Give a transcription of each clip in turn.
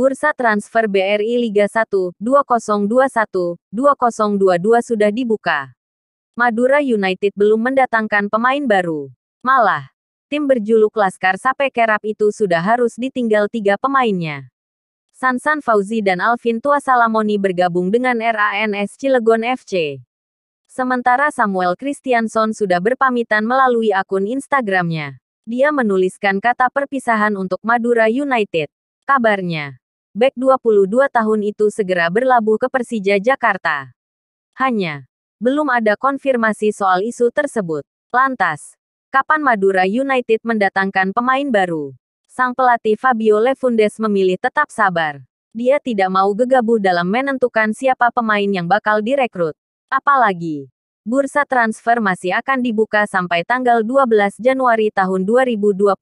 Bursa transfer BRI Liga 1 2021-2022 sudah dibuka. Madura United belum mendatangkan pemain baru. Malah, tim berjuluk Laskar Sape Kerap itu sudah harus ditinggal tiga pemainnya. Sansan Fauzi dan Alvin Tua Salamoni bergabung dengan RANS Cilegon FC. Sementara Samuel Christianson sudah berpamitan melalui akun Instagramnya. Dia menuliskan kata perpisahan untuk Madura United. Kabarnya, bek 22 tahun itu segera berlabuh ke Persija Jakarta. Hanya, belum ada konfirmasi soal isu tersebut. Lantas, kapan Madura United mendatangkan pemain baru? Sang pelatih Fabio Lefundes memilih tetap sabar. Dia tidak mau gegabah dalam menentukan siapa pemain yang bakal direkrut. Apalagi, bursa transfer masih akan dibuka sampai tanggal 12 Januari tahun 2022.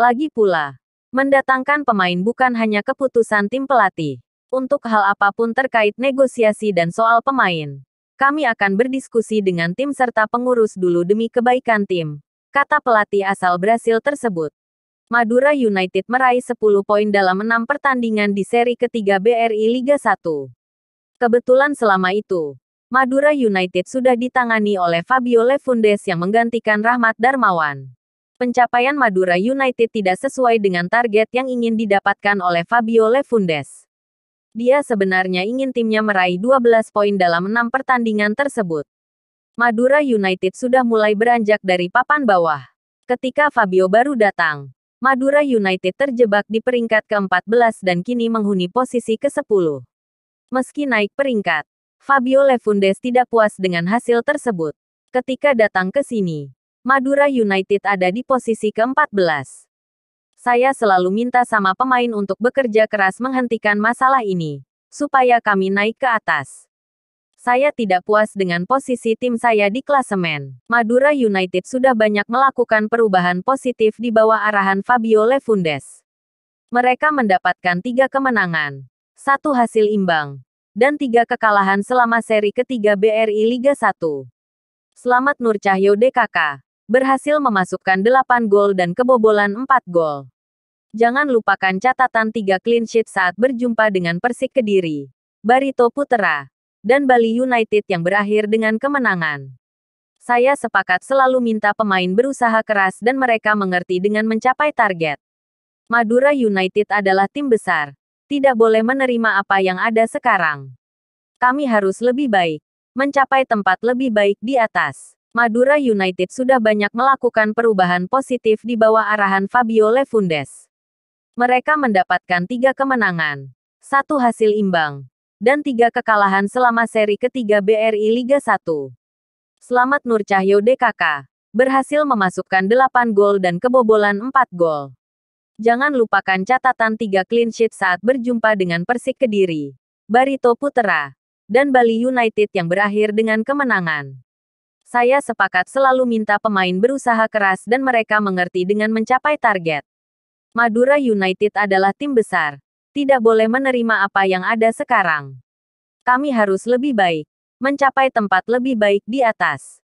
Lagi pula, Mendatangkan pemain bukan hanya keputusan tim pelatih. Untuk hal apapun terkait negosiasi dan soal pemain, kami akan berdiskusi dengan tim serta pengurus dulu demi kebaikan tim, kata pelatih asal Brasil tersebut. Madura United meraih 10 poin dalam 6 pertandingan di seri ketiga BRI Liga 1. Kebetulan selama itu, Madura United sudah ditangani oleh Fabio Lefundes yang menggantikan Rahmat Darmawan pencapaian Madura United tidak sesuai dengan target yang ingin didapatkan oleh Fabio Lefundes. Dia sebenarnya ingin timnya meraih 12 poin dalam 6 pertandingan tersebut. Madura United sudah mulai beranjak dari papan bawah. Ketika Fabio baru datang, Madura United terjebak di peringkat ke-14 dan kini menghuni posisi ke-10. Meski naik peringkat, Fabio Lefundes tidak puas dengan hasil tersebut. Ketika datang ke sini, Madura United ada di posisi ke-14. Saya selalu minta sama pemain untuk bekerja keras menghentikan masalah ini, supaya kami naik ke atas. Saya tidak puas dengan posisi tim saya di klasemen. Madura United sudah banyak melakukan perubahan positif di bawah arahan Fabio Lefundes. Mereka mendapatkan tiga kemenangan, satu hasil imbang, dan tiga kekalahan selama seri ketiga BRI Liga 1. Selamat Nur Cahyo DKK berhasil memasukkan 8 gol dan kebobolan 4 gol. Jangan lupakan catatan 3 clean sheet saat berjumpa dengan Persik Kediri, Barito Putera, dan Bali United yang berakhir dengan kemenangan. Saya sepakat selalu minta pemain berusaha keras dan mereka mengerti dengan mencapai target. Madura United adalah tim besar. Tidak boleh menerima apa yang ada sekarang. Kami harus lebih baik, mencapai tempat lebih baik di atas. Madura United sudah banyak melakukan perubahan positif di bawah arahan Fabio Lefundes. Mereka mendapatkan tiga kemenangan, satu hasil imbang, dan tiga kekalahan selama seri ketiga BRI Liga 1. Selamat Nur Cahyo DKK, berhasil memasukkan 8 gol dan kebobolan 4 gol. Jangan lupakan catatan tiga clean sheet saat berjumpa dengan Persik Kediri, Barito Putera, dan Bali United yang berakhir dengan kemenangan. Saya sepakat selalu minta pemain berusaha keras dan mereka mengerti dengan mencapai target. Madura United adalah tim besar. Tidak boleh menerima apa yang ada sekarang. Kami harus lebih baik. Mencapai tempat lebih baik di atas.